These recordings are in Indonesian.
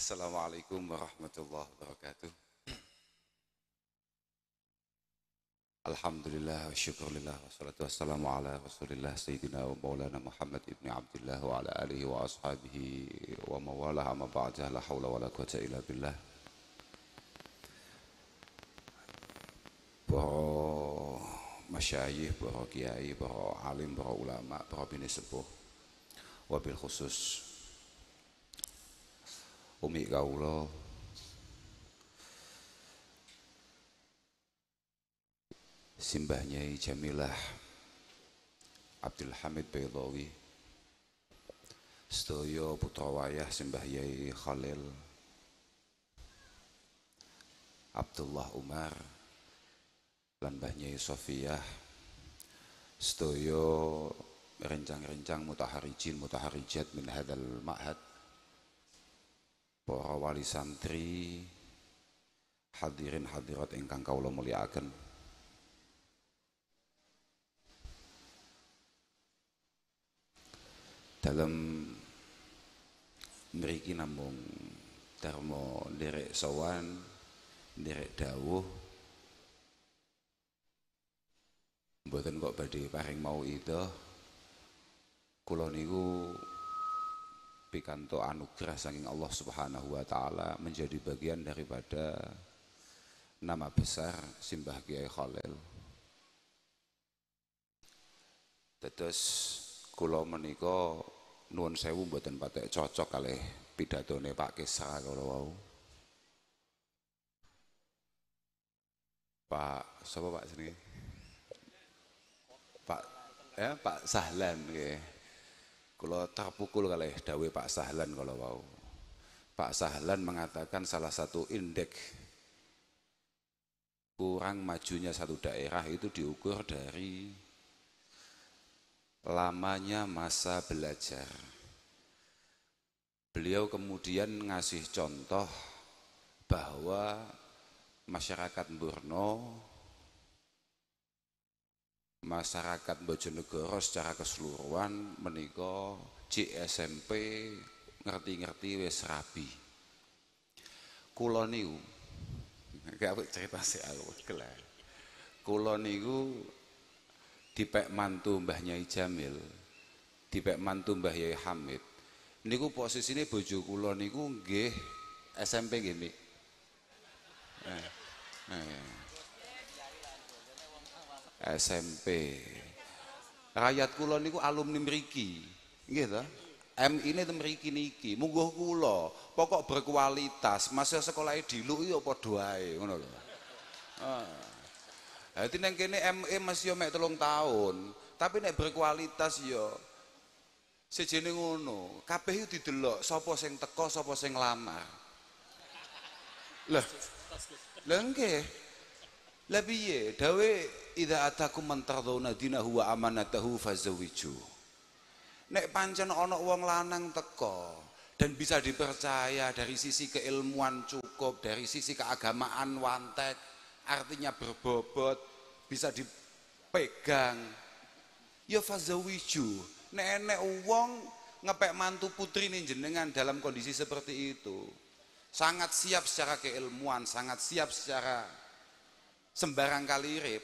Assalamualaikum warahmatullahi wabarakatuh. Alhamdulillah wa syukurillah wa salatu wassalamu ala rasulillah sayyidina wa maulana Muhammad ibn Abdullah wa ala alihi wa ashabihi wa mawalah amma ba'da la hawla wa la quwata illa billah Para masyayikh, para kiai, para alim, para ulama, para bini sepuh wabil khusus umi kawula Simbah Nyai Jamilah Abdul Hamid Baydawi Stoyo putra wayah Simbah Yai Khalil Abdullah Umar lan Mbah Nyai Sofiyah Stoyo rencang-rencang mutahari jin, mutahari jad min hadal ma'had para wali santri hadirin hadirat ingkang kawula mulyakaken dalam mriki namung termo derek sowan derek dawuh mboten kok badhe paring mau itu kula niku pikanto anugerah saking Allah Subhanahu wa taala menjadi bagian daripada nama besar Simbah Kiai Khalil. Tetes kula menika nuwun sewu mboten patek cocok kalih pidatone Pak Kisah kula wau. Pak sapa Pak jenenge? Pak ya Pak Sahlan nggih. Kalau terpukul kali dawe Pak Sahlan kalau Wow, Pak Sahlan mengatakan salah satu indeks kurang majunya satu daerah itu diukur dari lamanya masa belajar. Beliau kemudian ngasih contoh bahwa masyarakat Borno masyarakat Bojonegoro secara keseluruhan menika JSMP ngerti-ngerti wis rabi. Kula niku gawe cerita sik aku kelar. Kula niku dipek mantu Mbah Nyai Jamil, dipek mantu Mbah Yai Hamid. Niku posisine bojo kula niku nggih SMP nggih, Mik. nah, eh, eh. SMP. Rakyat kula niku alumni Meriki, Nggih ta? M ini temeriki mriki niki, mungguh kula. Pokok berkualitas, Masih sekolah e diluk ya padha ae, ngono lho. Ah. Dadi nang kene ME masih yo mek 3 tahun, tapi nek berkualitas yo sejene ngono. Kabeh yo didelok sapa sing teko, sapa sing lamar. Lah. Lah nggih. Lah piye? Dawe idza atakum man tardawna dinahu wa amanatahu fazawiju nek pancen ana wong lanang teko dan bisa dipercaya dari sisi keilmuan cukup dari sisi keagamaan wantek artinya berbobot bisa dipegang ya fazawiju nenek uang ngepek mantu putri nih jenengan dalam kondisi seperti itu sangat siap secara keilmuan sangat siap secara sembarang kali rib.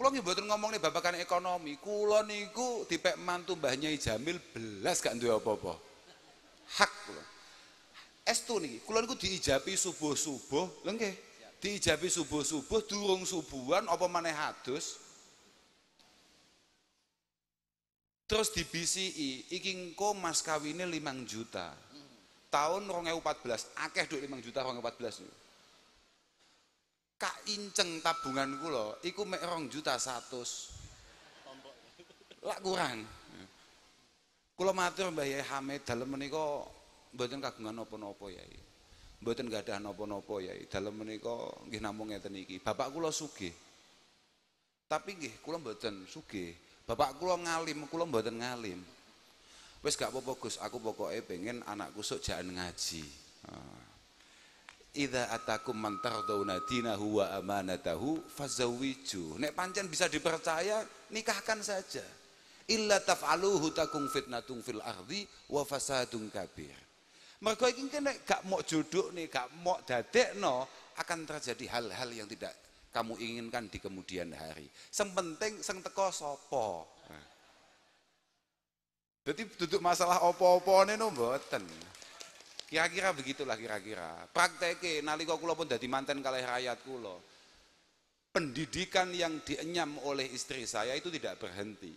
Kulo nggih mboten ngomong babakan ekonomi. Kulo niku dipek mantu Mbah Nyai Jamil belas gak duwe apa-apa. Hak kulo. Estu niki, nih, niku diijabi subuh-subuh, lho nggih. Diijabi subuh-subuh durung subuhan apa maneh hadus. Terus di iki engko mas kawine 5 juta. Tahun 2014, akeh duit 5 juta 2014 niku kak inceng tabungan lo, iku mek rong juta satus lak kurang Kulo matur Mbah Yai Hamid dalem meniko mboten kagungan nopo nopo Yai mboten gadah nopo nopo Yai dalem meniko nggih namung ngeten iki bapak kulo suki, tapi gih kulo mboten suki. bapak kulo ngalim kulo mboten ngalim wes gak apa-apa Gus aku pokoknya pengen anakku sok jangan ngaji ah. Ida atakum man tardawna dinahu wa amanatahu fazawiju. Nek pancen bisa dipercaya, nikahkan saja. Illa taf'aluhu takung fitnatung fil ardi wa fasadung kabir. mereka ingin kan gak mau jodoh nih, gak mau dadek no akan terjadi hal-hal yang tidak kamu inginkan di kemudian hari. Sempenting seng teko sopo. Jadi duduk masalah opo opo no mboten. Kira-kira begitulah kira-kira. Prakteknya nalika kula pun dadi manten kalih rakyat Kulo Pendidikan yang dienyam oleh istri saya itu tidak berhenti.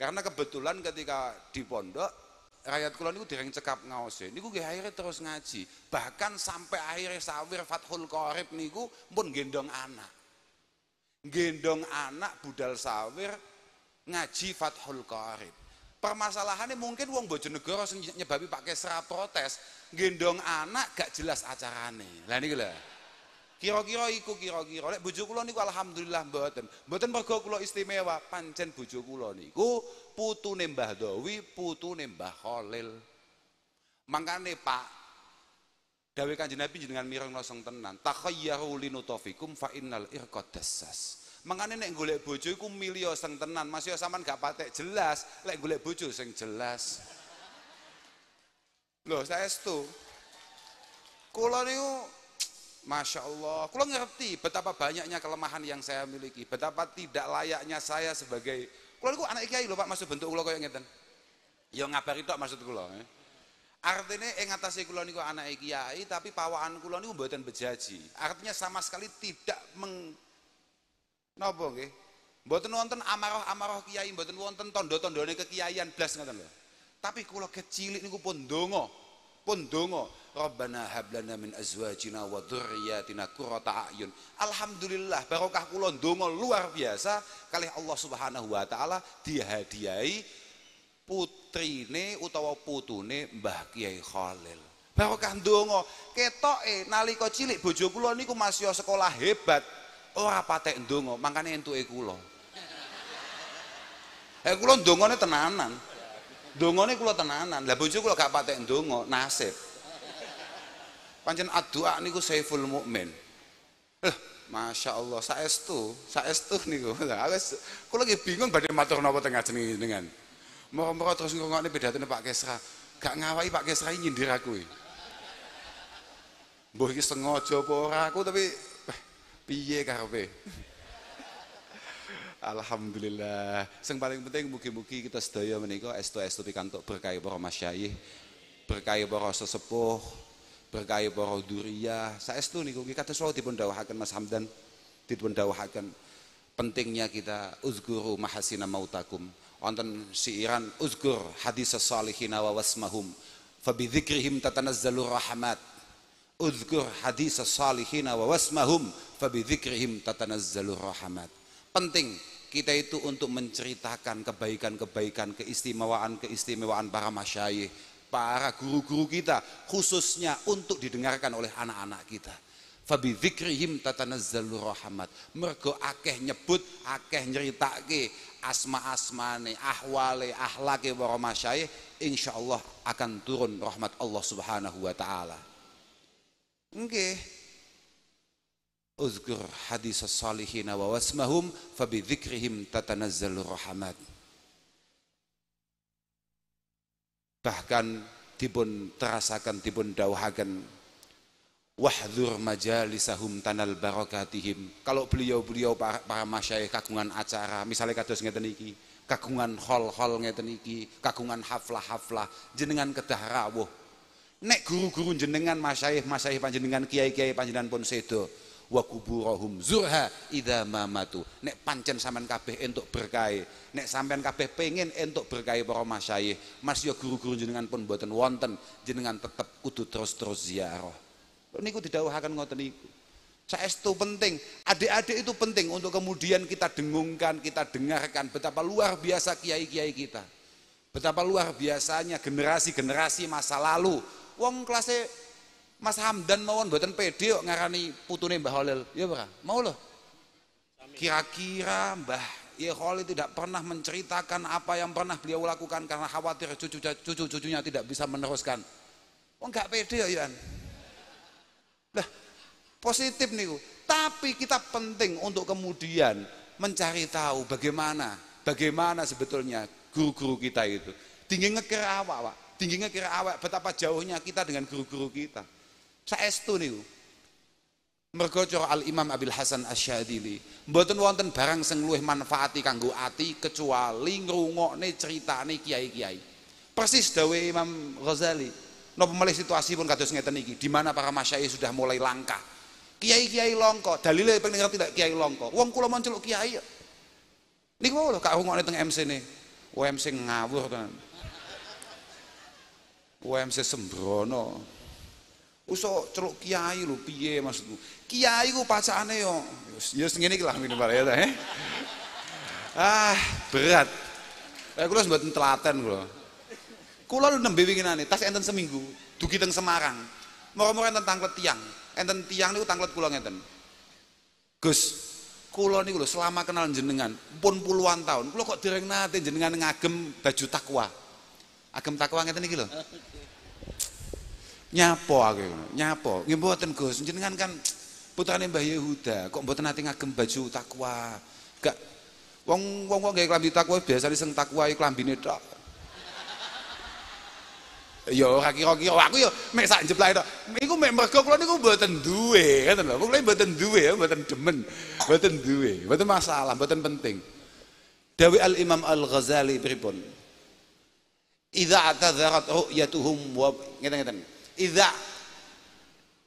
Karena kebetulan ketika di pondok rakyat Kulo niku dereng cekap ngaose. Niku nggih akhirnya terus ngaji. Bahkan sampai akhirnya sawir Fathul Qorib niku pun gendong anak. Gendong anak budal sawir ngaji Fathul Qorib permasalahannya mungkin wong Bojonegoro nyebabi pakai serap protes gendong anak gak jelas acarane lah ini gila kira-kira iku kira-kira lek bojo kula niku alhamdulillah mboten mboten mergo kula istimewa pancen bojo kula niku putune Mbah Dowi putune Mbah Khalil mangkane Pak Dawe Kanjeng Nabi jenengan mireng nosong tenan takhayyaru linutafikum fa innal irqad dassas Mengani nek golek bojo iku milio sing tenan. Mas yo sampean gak patek jelas, lek golek bojo sing jelas. Loh, saya setu. Kula niku Masya Allah, kalau ngerti betapa banyaknya kelemahan yang saya miliki, betapa tidak layaknya saya sebagai kalau niku anak kiai lho Pak, maksud bentuk kula koyo ngeten. yang ngabari tok maksud kula. Eh. Ya. Artinya yang atase kula niku anak kiai tapi pawaan kulon niku buatan bejaji. Artinya sama sekali tidak meng Napa nggih? Mboten wonten amarah-amarah kiai, mboten wonten tanda-tandane kekiaian blas ngoten lho. Tapi kula kecilik niku pun donga, pun donga, Rabbana hab lana min azwajina wa dzurriyyatina qurrata a'yun. Alhamdulillah barokah kula donga luar biasa kalih Allah Subhanahu wa taala dihadiahi putrine utawa putune Mbah Kiai Khalil. Barokah donga ketoke nalika cilik bojo kula niku masih sekolah hebat, ora patek ndonga, mangkane entuke kula. Eh kula ndongane tenanan. Ndongane kula tenanan. Lah bojo kula gak patek ndonga, nasib. Pancen addu'a niku Saiful Mukmin. Eh, Masya Allah, saestu, saestu niku. Wis kula lagi bingung badai matur nopo tengah ajeng dengan. Moro-moro terus ngrungokne pidatone Pak Kesra. Gak ngawai Pak Kesra nyindir aku. Mbah iki sengaja apa aku tapi piye karpe, Alhamdulillah. Sing paling penting mugi-mugi kita sedaya menika estu-estu pikantuk berkah para masyayih berkah para sesepuh, berkah para Saya Saestu niku kita selalu dipun dawuhaken Mas Hamdan, dipun dawuhaken pentingnya kita uzguru mahasina mautakum. Wonten siiran uzgur hadis salihina wa wasmahum. Fabidzikrihim tatanazzalur rahmat Uzkur hadis salihina wa wasmahum fabidzikrihim tatanazzalur rahmat. Penting kita itu untuk menceritakan kebaikan-kebaikan, keistimewaan-keistimewaan para masyayikh, para guru-guru kita, khususnya untuk didengarkan oleh anak-anak kita. Fabi dzikrihim tatanazzalur rahmat. Mergo akeh nyebut, akeh nyeritake asma-asmane, ahwale, ahlake para masyayikh, insyaallah akan turun rahmat Allah Subhanahu wa taala. Nggih. Uzkur hadis salihin wa wasmahum dzikrihim tatanazzalu rahmat. Bahkan dipun terasakan dipun dawuhaken wahdzur majalisahum tanal barakatihim kalau beliau-beliau para, para masyayikh kagungan acara misalnya kados ngeten iki kagungan hall hall ngeten iki kagungan haflah-haflah jenengan kedah rawuh Nek guru-guru jenengan masyaih masyaih panjenengan kiai-kiai panjenengan pun sedo wa kuburahum zurha idha mamatu nek pancen saman kabeh entuk berkai nek sampean kabeh pengen entuk berkai para masyaih mas ya guru-guru jenengan pun buatan wonten jenengan tetep kudu terus-terus ziarah niku didhawuhaken ngoten Saya itu penting adik-adik itu penting untuk kemudian kita dengungkan kita dengarkan betapa luar biasa kiai-kiai kita Betapa luar biasanya generasi-generasi masa lalu. Wong kelasnya Mas Hamdan mawon buatan pede kok ngarani putune Mbah Holil. Ya Pak, mau loh. Kira-kira Mbah Ya Khalil tidak pernah menceritakan apa yang pernah beliau lakukan karena khawatir cucu-cucunya tidak bisa meneruskan. Oh enggak pede ya Ian. Lah positif nih. Tapi kita penting untuk kemudian mencari tahu bagaimana, bagaimana sebetulnya guru-guru kita itu. Tinggi kira awak, Pak. Tinggi ngekira awak betapa jauhnya kita dengan guru-guru kita. Saya estu nih, Mergocor Al Imam Abil Hasan Asyadili, mboten wonten barang sing luwih manfaati kanggo ati kecuali ngrungokne critane kiai-kiai. Persis dawe Imam Ghazali. Napa melih situasi pun kados ngeten iki, di mana para masyai sudah mulai langka. Kiai-kiai longko, dalile pengen ngerti tidak kiai longko. Wong kula menceluk kiai. Ya. Niku lho kak rungokne teng MC ne. UM ngawur kan, UM sembrono. usoh celuk kiai lho piye maksudku? Kiai ku pacane yo ya ngene iki lah minimal ya ta. Eh? Ah, berat. aku kula mboten telaten kula. Kula lu nembe winginane tas enten seminggu, dugi teng Semarang. Moro-moro enten tanglet tiang. Enten tiang niku tanglet kula ngeten. Gus, kulo niku lho selama kenal jenengan pun puluhan tahun kulo kok dereng nate jenengan ngagem baju takwa agem takwa ngeten iki lho nyapo aku nyapo nggih mboten Gus jenengan kan putrane Mbah Yehuda kok mboten nate ngagem baju takwa gak wong wong wong gawe klambi takwa biasane sing takwa iki klambine tok Ya ora kira-kira aku ya mek sak jeplak itu. Iku mek mergo kula niku mboten duwe, ngoten lho. Kula mboten duwe, mboten demen, mboten duwe, mboten masalah, mboten penting. Dawi Al Imam Al Ghazali pripun? Idza tadzarat ru'yatuhum wa ngeten-ngeten. Idza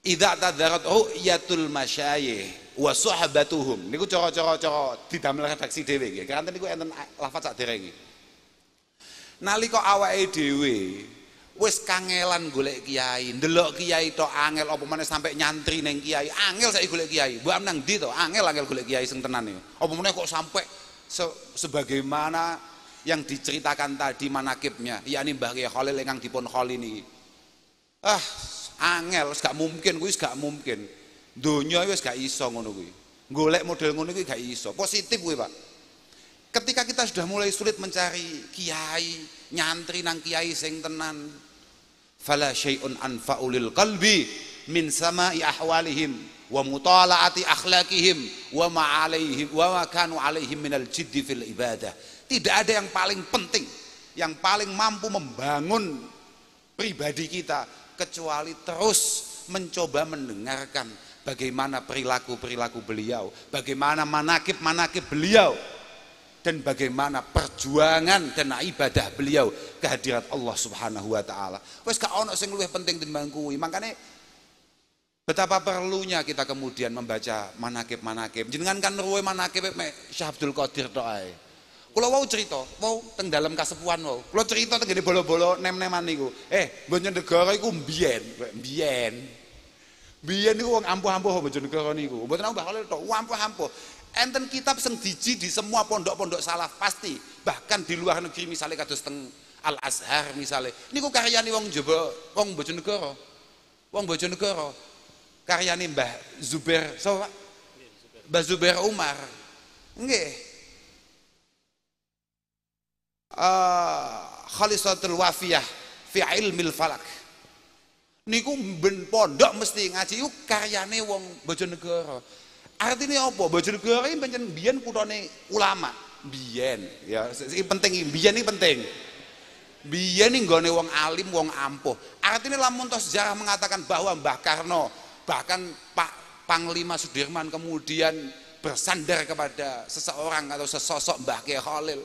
idza tadzarat ru'yatul masyayikh wa sahabatuhum. Niku cara-cara cara didamel redaksi dhewe nggih. Kanten niku enten lafaz sak derenge. Nalika awake dhewe wis kangelan golek kiai, ndelok kiai to angel apa meneh sampe nyantri neng kiai. Angel saiki golek kiai. Mbok nang ndi to? Angel-angel golek kiai seng tenan niku. Apa meneh kok sampe se sebagaimana yang diceritakan tadi manakibnya, yakni Mbah Kiai Khalil ingkang dipun khol ini. Ah, angel gak mungkin kuwi gak mungkin. Donya wis gak iso ngono kuwi. Golek model ngono kuwi gak iso. Positif kuwi, Pak. Ketika kita sudah mulai sulit mencari kiai, nyantri nang kiai sing tenan, fala syai'un anfa'ulil qalbi min sama'i ahwalihim wa mutala'ati akhlakihim wa ma'alaihim wa makanu alaihim minal jiddi fil ibadah tidak ada yang paling penting yang paling mampu membangun pribadi kita kecuali terus mencoba mendengarkan bagaimana perilaku-perilaku beliau, bagaimana manakib-manakib beliau, dan bagaimana perjuangan dan ibadah beliau kehadirat Allah Subhanahu wa taala. Wes gak ono sing luwih penting timbang kuwi. Makane betapa perlunya kita kemudian membaca manakib-manakib. Jenengan kan ruwe manakib me Syekh Abdul Qadir tok ae. Kula wau cerita, wau teng dalem kasepuan wau. Kula cerita teng gene bolo-bolo nem-neman niku. Eh, negara iku mbiyen, mbiyen. Biyen niku wong ampuh-ampuh negara niku. Mboten ampuh tok, ampuh-ampuh enten kitab sing diji di semua pondok-pondok salaf pasti bahkan di luar negeri misalnya kados teng Al Azhar misalnya niku karyane wong Jawa wong Bojonegoro wong Bojonegoro karyane Mbah Zubair Pak Mbah Zubair Umar nggih uh, Khalisatul Wafiyah fi ilmil falak niku ben pondok mesti ngaji yuk karyane wong Bojonegoro Artinya apa? Bojonegoro ini pancen biyen kutone ulama. Biyen ya, ini penting biyen ini penting. Biyen ini nggone wong alim, wong ampuh. Artinya lamun toh sejarah mengatakan bahwa Mbah Karno bahkan Pak Panglima Sudirman kemudian bersandar kepada seseorang atau sesosok Mbah Kiai Khalil.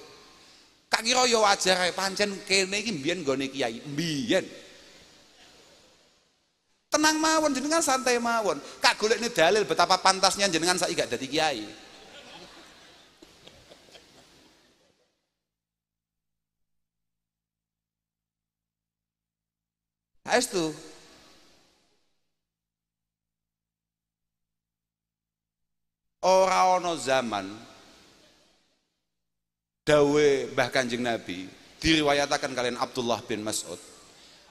Kak kira ya wajar pancen kene iki mbiyen nggone kiai, mbiyen. Tenang mawon jenengan santai mawon. Kak golek ini dalil betapa pantasnya jenengan saya gak jadi kiai. Astu. orang Orang zaman dawe bahkan jeng Nabi diriwayatakan kalian Abdullah bin Mas'ud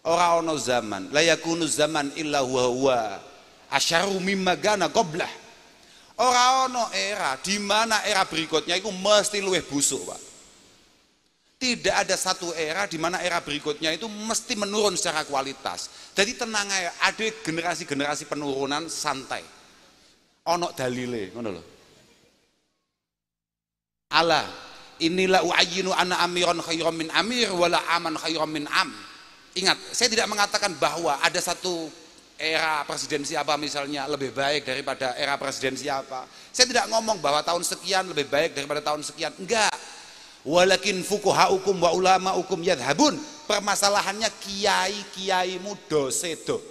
Ora ono zaman, la yakunu zaman illa huwa huwa. Asyaru mimma gana qoblah. Ora ono era di mana era berikutnya itu mesti luweh busuk, Pak. Tidak ada satu era di mana era berikutnya itu mesti menurun secara kualitas. Jadi tenang aja, ada generasi-generasi penurunan santai. Ono dalile, ngono lho. Allah inilah uayyinu ana amiron khairam min amir wala aman khairam min am Ingat, saya tidak mengatakan bahwa ada satu era presidensi apa misalnya lebih baik daripada era presidensi apa. Saya tidak ngomong bahwa tahun sekian lebih baik daripada tahun sekian. Enggak. Walakin hukum wa ulama hukum yadhabun. Permasalahannya kiai-kiaimu dosedo.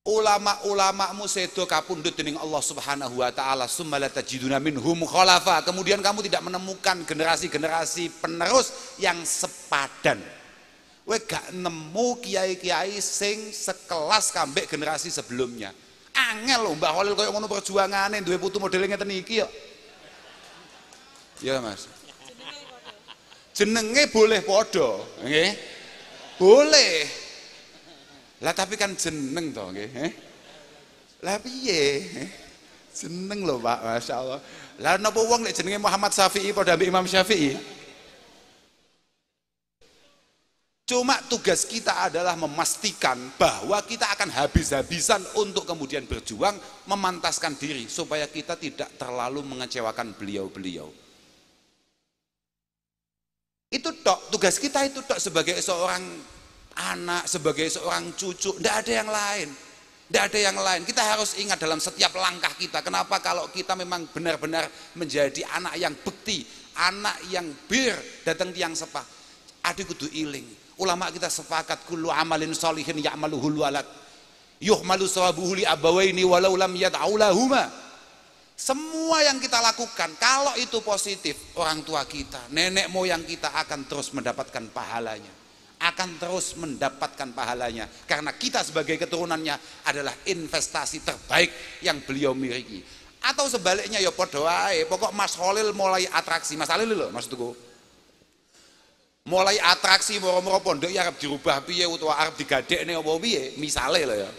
ulama-ulamamu sedo kapundut dening Allah Subhanahu wa taala summa la tajiduna minhum khalafa kemudian kamu tidak menemukan generasi-generasi penerus yang sepadan We gak nemu kiai-kiai sing sekelas kambek generasi sebelumnya angel lho Mbah Khalil koyo ngono perjuangane duwe putu modele ngeten iki yo ya Mas jenenge boleh podo nggih boleh lah tapi kan jeneng toh nggih. Eh? Lah piye? Jeneng lho Pak, Masya Allah. Lah napa wong nek jenenge Muhammad Syafi'i padha ambek Imam Syafi'i? Cuma tugas kita adalah memastikan bahwa kita akan habis-habisan untuk kemudian berjuang memantaskan diri supaya kita tidak terlalu mengecewakan beliau-beliau. Itu tok tugas kita itu tok sebagai seorang anak, sebagai seorang cucu, tidak ada yang lain. Tidak ada yang lain. Kita harus ingat dalam setiap langkah kita. Kenapa kalau kita memang benar-benar menjadi anak yang bekti, anak yang bir, datang tiang sepah. Adik kudu iling. Ulama kita sepakat kullu amalin solihin hulu alat. Yuhmalu sawabuhu li abawaini walau lam yad'aulahuma. Semua yang kita lakukan, kalau itu positif, orang tua kita, nenek moyang kita akan terus mendapatkan pahalanya akan terus mendapatkan pahalanya karena kita sebagai keturunannya adalah investasi terbaik yang beliau miliki atau sebaliknya ya podo ae pokok Mas Holil mulai atraksi Mas Khalil lho maksudku mulai atraksi moro-moro pondok ya dirubah piye utawa arep digadekne apa piye misale lho ya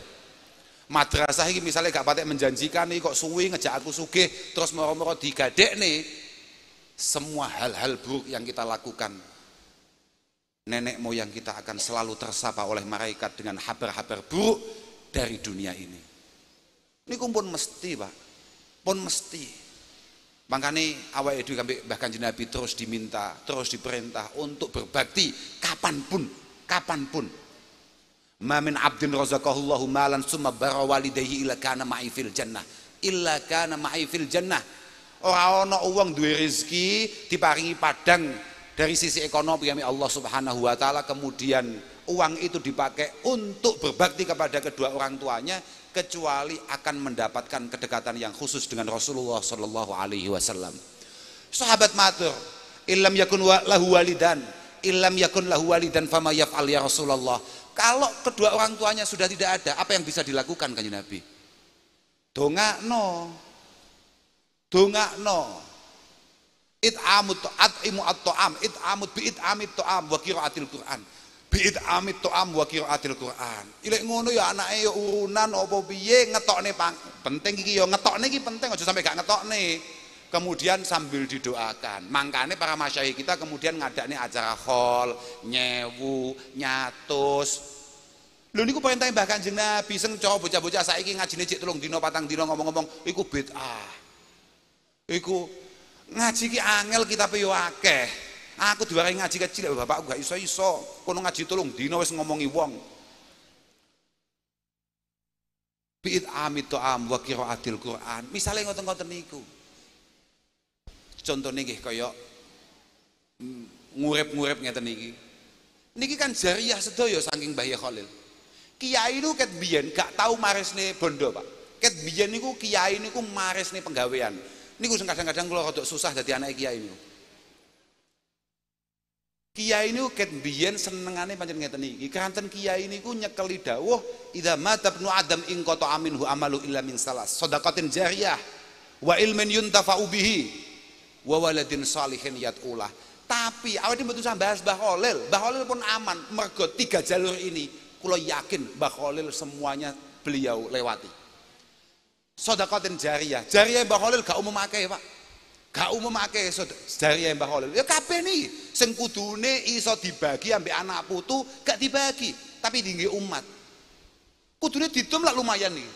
madrasah ini misalnya gak patek menjanjikan nih kok suwi ngejak aku sugih terus moro-moro digadekne semua hal-hal buruk yang kita lakukan nenek moyang kita akan selalu tersapa oleh malaikat dengan habar-habar buruk dari dunia ini. Ini pun mesti, Pak. Pun mesti. Makanya awal itu bahkan Nabi terus diminta, terus diperintah untuk berbakti kapanpun, kapanpun. Mamin abdin razaqahullahu malan summa barawalidayhi ila kana ma'ifil jannah. Illa kana ma'ifil jannah. Orang-orang uang duwe rezeki diparingi padang dari sisi ekonomi kami ya, Allah Subhanahu wa taala kemudian uang itu dipakai untuk berbakti kepada kedua orang tuanya kecuali akan mendapatkan kedekatan yang khusus dengan Rasulullah Shallallahu alaihi wasallam. Sahabat matur, ilam yakun lahu walidan, ilam yakun lahu walidan fama yaf'al ya Rasulullah. Kalau kedua orang tuanya sudah tidak ada, apa yang bisa dilakukan kanjeng Nabi? Dongakno. Dongakno It It'amut at'imu at it it'amut bi it'amit ta'am wa qiraatil Qur'an. Bi it'amit ta'am wa qiraatil Qur'an. ile ngono ya anake ya urunan apa piye ngetokne penting iki ya ngetokne iki penting aja sampai gak ngetokne. Kemudian sambil didoakan. Mangkane para masyayikh kita kemudian ngadakne acara khol, nyewu, nyatus, Lho niku perintah Mbah Kanjeng Nabi seng cara bocah-bocah saiki ngajine cek tulung dino patang dino ngomong-ngomong iku bid'ah. Iku Ngaji ki angel kita piyo akeh. Aku diwarai ngaji kecil ya bapak gak iso-iso. Kono ngaji tolong di wis ngomongi wong. Bi'id amit am wa atil Qur'an. misalnya ngotong ngotong niku. Contone nih kaya mm, ngurep-ngurep ngeten niki. Niki kan jariah sedoyo saking Mbah Khalil. Kiai lu ket biyen gak tau nih bondo, Pak. Ket biyen niku kiai niku nih penggawean. Ini gue kadang-kadang kula rada susah jadi anak kiai ini. Kiai ini ket biyen senengane pancen ngeten iki. Kanten kiai niku nyekeli dawuh idza mata ibnu adam ing qata aminhu amalu illa min Sodakatin jariah, jariyah wa ilmin yuntafa'u bihi wa waladin salihin yat'ulah. Tapi awak ini betul bahas Mbah Khalil. Mbah Khalil pun aman mergo tiga jalur ini. Kulo yakin Mbah Khalil semuanya beliau lewati sodakotin jariah, jariah Mbah Khalil gak umum akeh pak gak umum akeh jariah Mbah Khalil ya kape nih sing kudune iso dibagi ambil anak putu gak dibagi tapi tinggi umat kudune ditum lah lumayan nih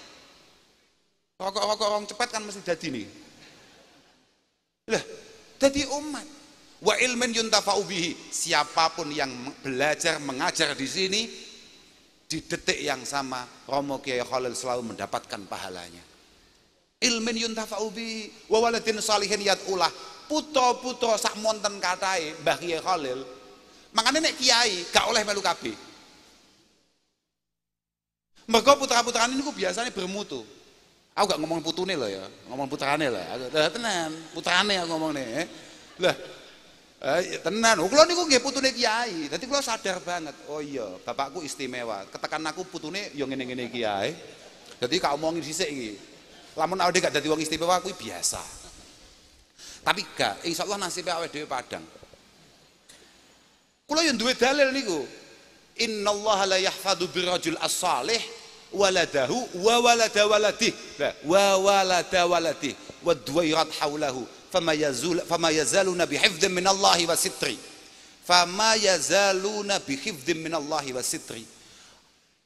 rokok-rokok orang cepat kan mesti jadi nih lah jadi umat wa ilmen yuntafa'u bihi siapapun yang belajar mengajar di sini di detik yang sama Romo Kiai Khalil selalu mendapatkan pahalanya ilmin yuntafa'u bi wa waladin salihin ulah puto puto sak monten katai Mbah Kiai Khalil makanya nek kiai gak oleh melu kabeh mereka putra ini ini biasanya bermutu aku gak ngomong putune loh ya ngomong putrane lah aku tenan putrane aku ngomong nih eh. lah Eh, ya tenan, oh, kalau niku nggih putune kiai. Dadi gue sadar banget. Oh iya, bapakku istimewa. Ketekan aku putune yang ini ini kiai. Jadi kau omongin sisik iki. Lamun awake gak dadi wong istimewa kuwi biasa. Tapi gak, eh, insyaallah nasibe awake dhewe padang. Kula yang duwe dalil niku. Innallaha la yahfadu birajul as-salih waladahu wa walada waladi wa walada waladi wa dwayrat haulahu fama yazul fama yazaluna bihifdzin min Allah wa sitri fama yazaluna bihifdzin min Allah wa sitri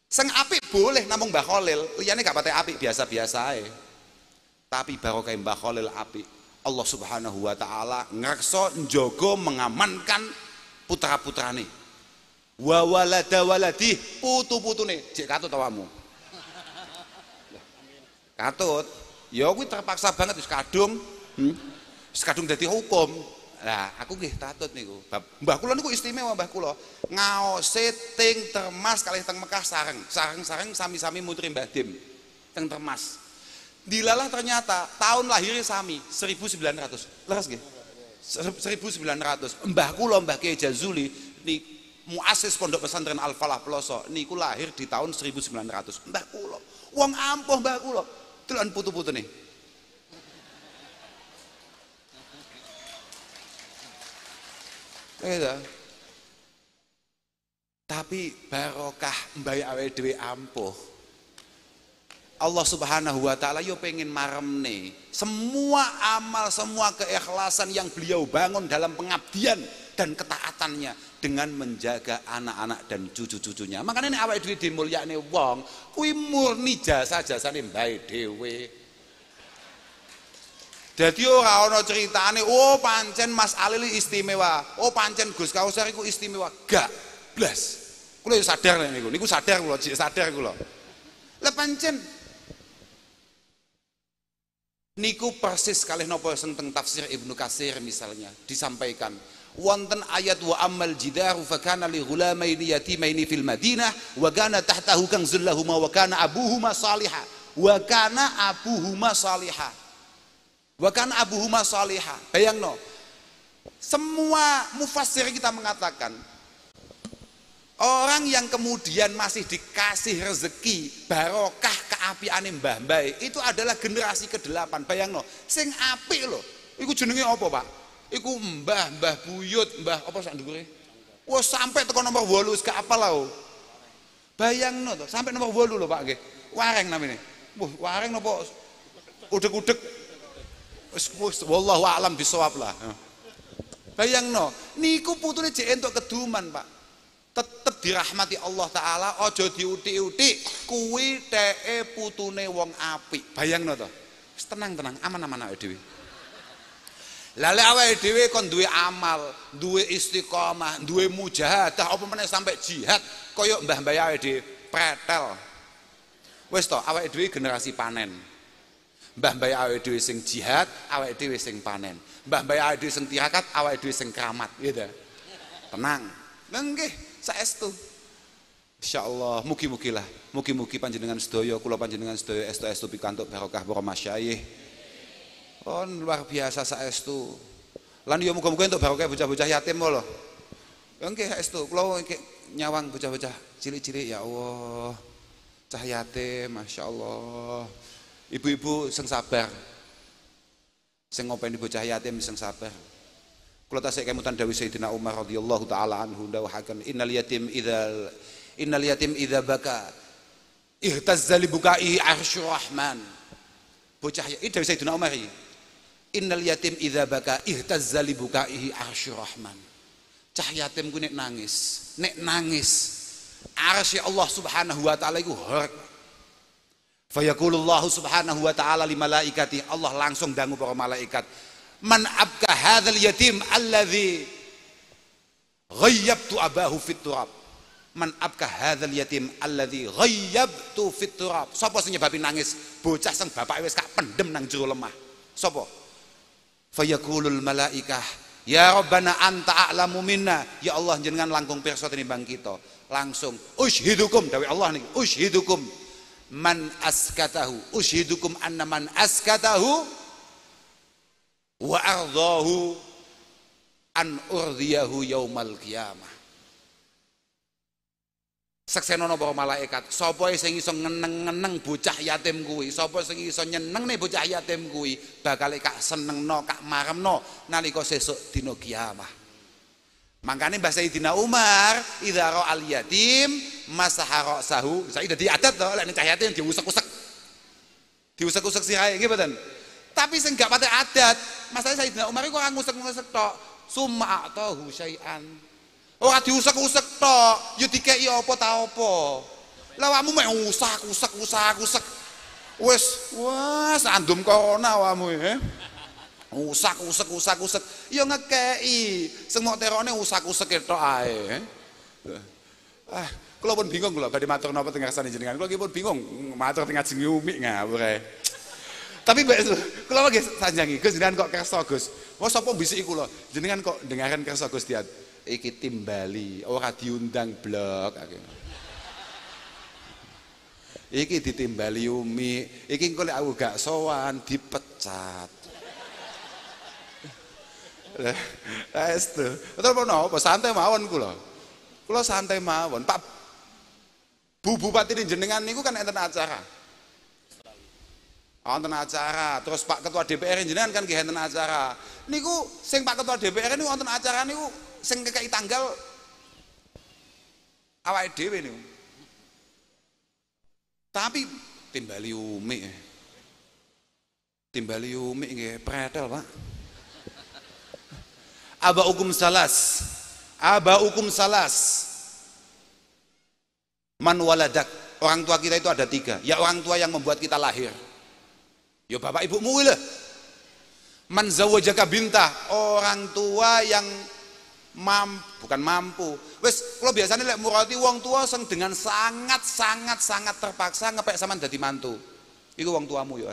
Seng apik boleh namung Mbah Khalil liyane gak patek apik biasa-biasa ae tapi barokah Mbah Khalil api Allah subhanahu wa ta'ala ngerso njogo mengamankan putra-putrane wa walada waladi putu-putune jek katut awamu katut ya kuwi terpaksa banget wis kadung hmm? wis kadung dadi hukum lah aku nggih katut niku mbah kula niku istimewa mbah kula ngaose ting termas kali teng Mekah sareng sareng-sareng sami-sami mutri mbah dim teng termas dilalah ternyata tahun lahirnya sami 1900 leres nggih? 1900 Mbah kula mbah Kiai Jazuli di muasis pondok pesantren Al Falah Peloso niku lahir di tahun 1900 mbah kula. uang ampuh mbah kula. telan putu-putu nih Gitu. Tapi barokah mbak awe dewi ampuh. Allah Subhanahu wa taala yo pengen nih semua amal semua keikhlasan yang beliau bangun dalam pengabdian dan ketaatannya dengan menjaga anak-anak dan cucu-cucunya. Makanya awal awake dimulia nih wong kuwi murni jasa-jasane mbae dewe Jadi orang cerita ceritane oh pancen Mas Alil istimewa, oh pancen Gus Kausar itu istimewa. Gak blas. Kulo sadar niku, niku sadar kula, sadar kula. Lah pancen Niku persis kalih nopo tentang tafsir Ibnu Kasir misalnya disampaikan wonten ayat wa jidah jidaru fa kana li ghulamaini yatimaini fil madinah wa kana tahtahu kanzullahuma wa kana abuhuma salihah wa kana abuhuma salihah wa kana abuhuma salihah Bayang no semua mufassir kita mengatakan orang yang kemudian masih dikasih rezeki barokah api ane mbah mbah itu adalah generasi ke delapan bayang no sing api lo ikut jenenge apa pak ikut mbah mbah buyut mbah apa sak dulu wah sampai tekan nomor bolu wis apa lo oh. bayang no sampai nomor bolu lo pak nggih wareng namanya wah wareng nopo udek-udek wallahu alam bisawab lah bayang no niku putune jen untuk keduman pak tetep dirahmati Allah taala ojo diutik-utik kuwi tee putune wong api bayang to tenang-tenang aman-aman awal dewi lalu awal dewi kon duwe amal, duwe istiqomah, duwe mujahadah apa mana sampai jihad koyo mbah-mbah dewi dhewe pretel. Wis to awal generasi panen. Mbah-mbah dewi sing jihad, awal dewi sing panen. Mbah-mbah dewi dhewe sing tirakat, awal dewi sing keramat, gitu. Tenang. Nggih saya saestu. Insyaallah mugi lah, mugi-mugi panjenengan sedaya kulo panjenengan sedaya estu-estu pikantuk barokah para masyayikh. Oh, luar biasa saya estu. Lan yo ya muga-muga untuk barokah bocah-bocah yatim lho. Ya saya estu, kulo nyawang bocah-bocah ciri ciri ya Allah. Cah yatim, Masya Allah. Ibu-ibu sing sabar. Sing ngopeni bocah yatim sing sabar. Kula tasik kemutan dawuh Sayyidina Umar radhiyallahu taala anhu dawuhaken innal yatim idza innal yatim idza baka ihtazza li bukai arsyur rahman. Bocah ya dawuh Sayyidina Umar iki. Ya. Innal yatim idza baka ihtazza li bukai arsyur rahman. Cah yatim ku nek nangis, nek nangis arsy Allah Subhanahu wa taala iku horek. fayakulullah subhanahu wa ta'ala li malaikati Allah langsung dangu para malaikat man abka hadzal yatim alladzi ghayyabtu abahu fit turab man abka hadzal yatim alladzi ghayyabtu fit turab sapa sing nyebabi nangis bocah sang bapak wis kak pendem nang jero lemah sapa fayaqulul malaikah ya rabbana anta a'lamu minna ya Allah jenengan langkung pirsa tinimbang kita langsung ushidukum dawai Allah niki ushidukum man askatahu ushidukum anna man askatahu wa ardhahu an urdiyahu yaumal qiyamah seksenono para malaikat sapa sing iso ngeneng-ngeneng bocah yatim kuwi sapa sing iso nyenengne bocah yatim kuwi bakal kak senengno kak maremno nalika sesuk dina kiamah makanya bahasa Sayyidina Umar idza ra al yatim masaha sahu saya dadi adat to lek cah yatim diusek-usek diusek-usek sirahe nggih mboten tapi sing gak patek adat, masalahnya Sayyidina Umar iku ora ngusek-ngusek tok, summa atahu syai'an. Ora diusek-usek tok, ya dikeki apa ta apa. Lawamu mek usak usak usak usak, Wis, wis andum corona awakmu ya. E, usak usak usak usak, Ya ngekeki, Semua mok terone usak usek tok ae. Ah, kalau pun bingung kalau badhe matur napa teng ngersani jenengan. Kula pun bingung matur tengah ajeng umi ngawur ae. Tapi kalau lagi kula sanjangi, Gus jenengan kok kerso Gus. sopo bisa ikut loh. Jenengan kok dengarkan kerso Gus Dian. Iki tim Bali, diundang blok. Iki di ditimbali Umi, iki engko aku gak sowan dipecat. Lah itu. Terus apa santai mawon kulo kulo santai mawon. Pak Bu Bupati jenengan niku kan enten acara wonten acara, terus Pak Ketua DPR jenengan kan nggih acara. Niku sing Pak Ketua DPR niku wonten acara niku sing kekeki tanggal awake dhewe niku. Tapi timbali umi. Ya. Timbali umi nggih pretel, Pak. Aba hukum salas. Aba hukum salas. Man waladak. Orang tua kita itu ada tiga. Ya orang tua yang membuat kita lahir Ya bapak ibumu lah. Man zawajaka binta, orang tua yang mampu, bukan mampu. Wes kalau biasanya lek murati wong tua seng dengan sangat sangat sangat terpaksa ngepek sama dadi mantu. Iku wong tuamu yo.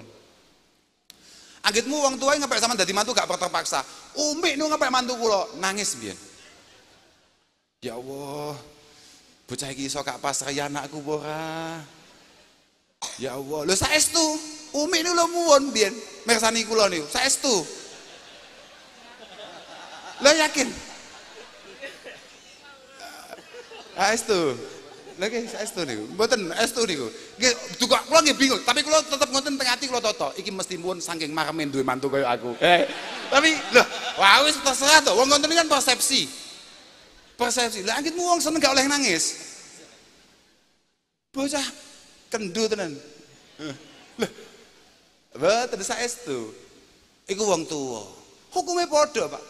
Anggitmu wong tua ngepek sama dadi mantu gak terpaksa. Umi nu ngepek mantu kulo nangis biyen. Ya Allah, bocah iki iso gak pasrah ya anakku ora. Ya Allah, lho saestu. Umi ini lo muon bian. Mersani kulo nih. Saya estu. Lo yakin? Eh, saya lo Lagi saya estu nih. Mboten estu nih. Juga kulo nggih bingung. Tapi kulo tetep ngoten teng ati kulo toto. Iki mesti muon saking maremen duwe mantu kaya aku. Eh. Tapi lho, wah wis terserah to. Wong ngoten kan persepsi. Persepsi. Lah angkitmu wong seneng gak oleh nangis. Bocah kendu tenan. Lah, eh, Betul saya itu Iku wong tua. Hukumnya podo, Pak.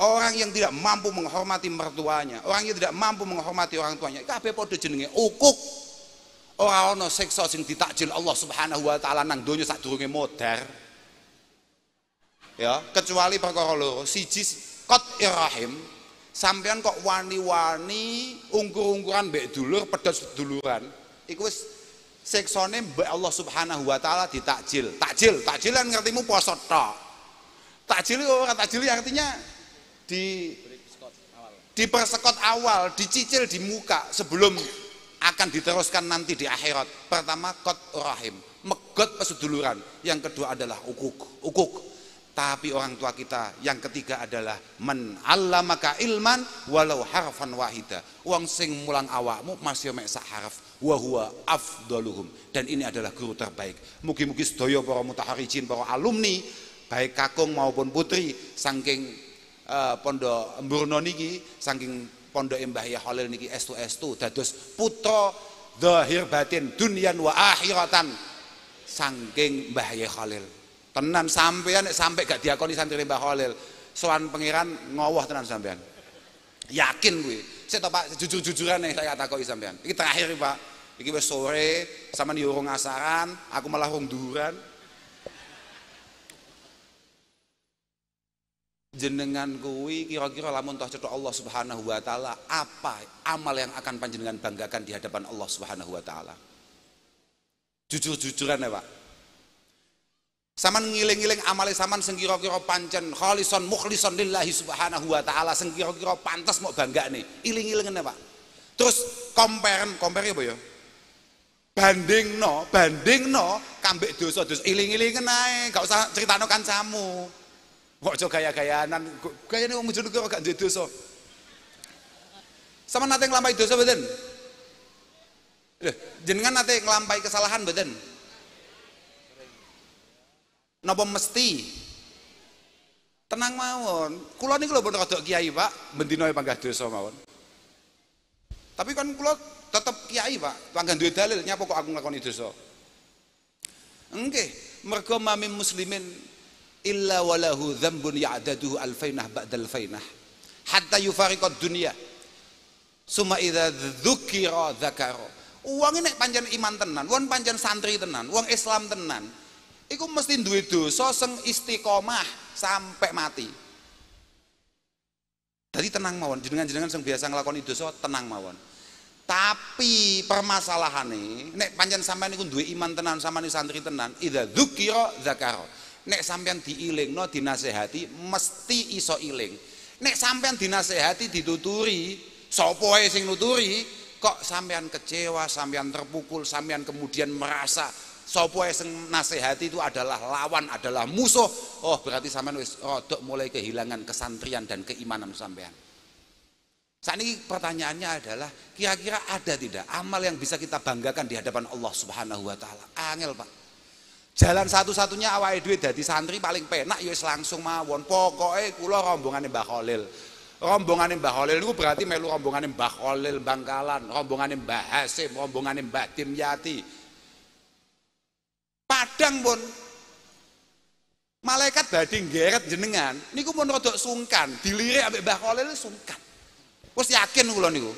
Orang yang tidak mampu menghormati mertuanya, orang yang tidak mampu menghormati orang tuanya, kabeh podo jenenge ukuk. orang ana siksa sing ditakjil Allah Subhanahu wa taala nang donya sadurunge modar. Ya, kecuali perkara loro, siji kot irahim, sampean kok wani-wani ungkur-ungkuran mbek dulur pedes duluran. Iku wis seksone mbak Allah Subhanahu wa taala ditakjil. Takjil, takjil, kan ngertimu mu posoto, Takjil itu kata takjil ya artinya di dipersekot awal, dicicil di muka sebelum akan diteruskan nanti di akhirat. Pertama kot rahim, megot pesuduluran. Yang kedua adalah ukuk, ukuk. Tapi orang tua kita yang ketiga adalah men Allah maka ilman walau harfan wahida. uang sing mulang awakmu masih mek sak harf Wahua afdoluhum. Dan ini adalah guru terbaik. Mugi-mugi sedoyo para mutaharijin, para alumni, baik kakung maupun putri, saking uh, pondok Murno niki, saking pondok Mbah Halil niki estu estu, dados putra zahir batin dunian wa akhiratan saking Mbah halil. Tenan sampean sampai gak diakoni santri Mbah halil. Soan pangeran ngowoh tenan sampean. Yakin gue. Saya tahu Pak, jujur-jujuran nih saya katakan sampean. ini terakhir Pak. ini besok sore, sama di urung asaran, aku malah urung duran. Jenengan kuwi kira-kira lamun toh cedok Allah Subhanahu wa taala, apa amal yang akan panjenengan banggakan di hadapan Allah Subhanahu wa taala? Jujur-jujuran ya Pak. Saman ngiling-ngiling amale saman sing kira-kira pancen kholison mukhlison lillahi subhanahu wa taala sing kira-kira pantas mau bangga nih. Iling-ilingene, Pak. Terus compare, compare apa ya? ya? Banding no, banding no, kambek dosa-dosa iling iling ae, gak usah critano kancamu. Mbok aja gaya-gayanan, gayane wong mujud kok gak duwe dosa. Sama nate nglampahi dosa mboten? Lho, jenengan nate nglampahi kesalahan mboten? Napa mesti? Tenang mawon. Kula niku lho pun rada kiai, Pak. Bendina e panggah dosa mawon. Tapi kan kula tetep kiai, Pak. Panggah duwe dalil nyapa kok aku nglakoni dosa. Nggih, mergo mami muslimin illa walahu dzambun ya'daduhu alfainah ba'dal fainah hatta yufariqad dunya Suma idza dzukira dzakara uang ini panjang iman tenan, uang panjang santri tenan, uang Islam tenan, Iku mesti duwe dosa sing istiqomah sampai mati. Jadi tenang mawon, jenengan-jenengan sing biasa itu, so tenang mawon. Tapi permasalahan permasalahannya, nek panjang sampean nih duwe iman tenan sama nih santri tenan, idza dzukira dzakara. Nek sampean diilingno dinasehati mesti iso iling. Nek sampean dinasehati dituturi, sapa sing nuturi? Kok sampean kecewa, sampean terpukul, sampean kemudian merasa Sopo sing nasehati itu adalah lawan, adalah musuh. Oh, berarti sampean wis rodok mulai kehilangan kesantrian dan keimanan sampean. Saat ini pertanyaannya adalah kira-kira ada tidak amal yang bisa kita banggakan di hadapan Allah Subhanahu wa taala? Angel, Pak. Jalan satu-satunya awal itu jadi santri paling penak Yus ya langsung mawon. Pokoknya kulo rombongan Mbah Khalil. Rombongan Mbah Khalil itu berarti melu rombongan Mbah Khalil Bangkalan, yang Mbah Hasim, yang Mbah Dimyati, padang pun malaikat badi geret jenengan niku pun rodok sungkan dilirik ambek Mbah Khalil sungkan wis yakin kula niku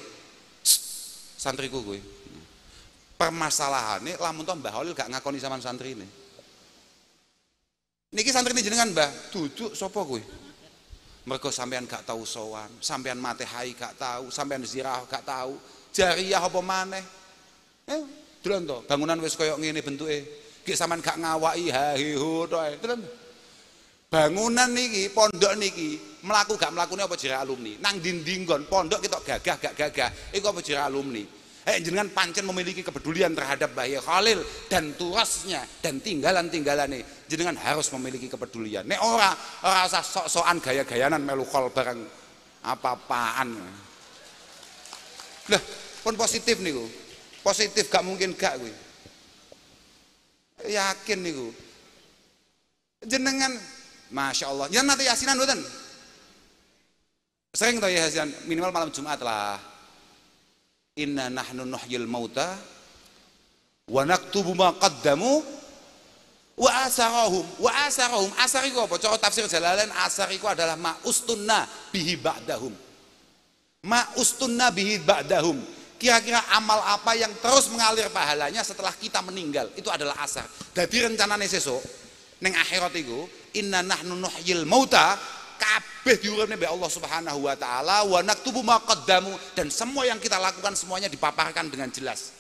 santriku kuwi permasalahannya lamun toh Mbah Khalil gak ngakoni sama santri ini niki santri ini jenengan Mbah duduk sapa kuwi mergo sampean gak tahu sowan sampean hai gak tahu sampean zirah gak tahu jariyah apa maneh eh delon to bangunan wis koyok ngene bentuke Ki saman gak ngawai ha ho toh. Eh. Bangunan niki, pondok niki, melaku gak melakunya apa jera alumni. Nang dinding gon, pondok kita gagah gak gagah, iku apa jera alumni. Eh jenengan pancen memiliki kepedulian terhadap bahaya Khalil dan turasnya dan tinggalan tinggalan nih, Jenengan harus memiliki kepedulian. Nek ora rasa sok-sokan gaya-gayanan melu kol bareng apa-apaan. Lah, pun positif gue, Positif gak mungkin gak gue. Yakin niku. Jenengan Masya Allah. Jangan nanti yasinan buatan. Sering tau ya yasinan. Minimal malam Jumat lah. Inna nahnu nuhyil mauta wa naktubu ma qaddamu wa asarahum wa asarahum asar iku apa cara tafsir jalalain asar iku adalah ma ustunna bihi ba'dahum ma ustunna bihi ba'dahum kira-kira amal apa yang terus mengalir pahalanya setelah kita meninggal itu adalah asar jadi rencananya sesuk neng akhirat itu inna nahnu nuhyil mauta kabeh diuripne mbek Allah Subhanahu wa taala wa naktubu maqaddamu dan semua yang kita lakukan semuanya dipaparkan dengan jelas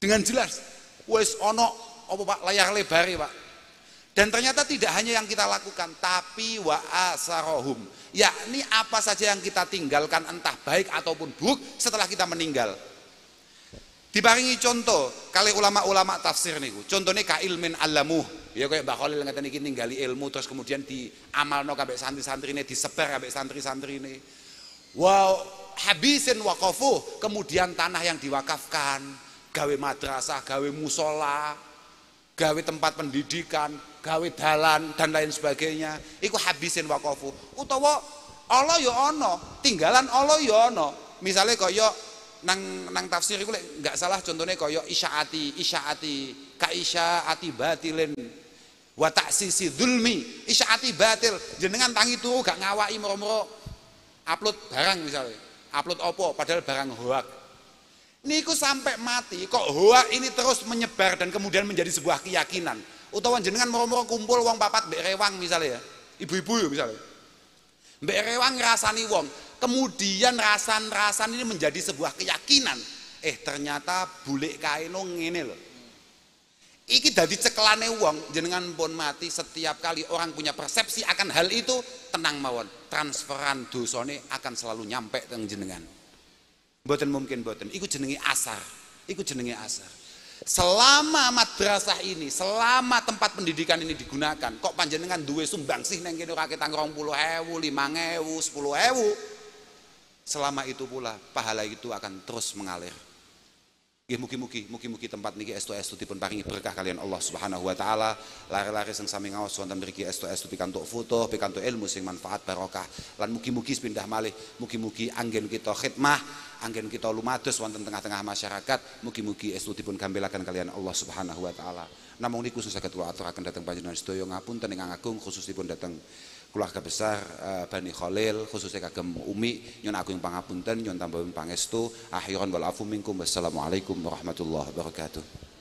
dengan jelas wais ono apa Pak layar lebar ya, Pak dan ternyata tidak hanya yang kita lakukan, tapi wa asarohum, ini apa saja yang kita tinggalkan entah baik ataupun buruk setelah kita meninggal. Diparingi contoh kali ulama-ulama tafsir niku. Contohnya ka ilmin alamu, ya kayak Mbak Khalil ngeten iki tinggali ilmu terus kemudian di diamalno kabe santri santri di disebar kabe santri santri ini. Wow habisin wakofu, kemudian tanah yang diwakafkan, gawe madrasah, gawe musola, gawe tempat pendidikan, gawe dalan dan lain sebagainya iku habisin wakofu utawa Allah ya ono tinggalan Allah ya ono misalnya kaya nang nang tafsir iku nggak salah contohnya kaya isyaati isyaati ka isyaati batilin wa taksisi zulmi isyaati batil jenengan tangi turu gak ngawai moro upload barang misalnya upload opo padahal barang hoak niku sampai mati kok hoak ini terus menyebar dan kemudian menjadi sebuah keyakinan utawa jenengan moro-moro kumpul wong papat mbek rewang misalnya ya. Ibu-ibu ya misalnya. Mbek rewang rasani uang, kemudian rasan-rasan ini menjadi sebuah keyakinan. Eh ternyata bulik kaino ngene loh. Iki dari cekelane uang jenengan pun mati setiap kali orang punya persepsi akan hal itu tenang mawon transferan dosone akan selalu nyampe teng jenengan. buatan mungkin buatan ikut jenenge asar. ikut jenenge asar. Selama madrasah ini, selama tempat pendidikan ini digunakan, kok panjenengan duwe sumbangsih neng kene rakyat lima ewu sepuluh hewu. Selama itu pula pahala itu akan terus mengalir. Nggih muki muki, muki mugi tempat niki es tu dipun paringi berkah kalian Allah Subhanahu wa taala. Lari-lari sing sami ngaos wonten mriki estu-estu pikanto foto, pikanto ilmu sing manfaat barokah. Lan muki mugi pindah malih, muki mugi anggen kita khidmah Angin kita lumados wonten tengah-tengah masyarakat mugi-mugi estu dipun gambelakan kalian Allah Subhanahu wa taala Namun namung niku saged kula aturaken dhateng panjenengan sedaya ngapunten ingkang agung khususipun datang keluarga besar uh, Bani Khalil khususnya kagem Umi aku agung pangapunten nyon tambah pangestu akhiran wal afu minkum wassalamualaikum warahmatullahi wabarakatuh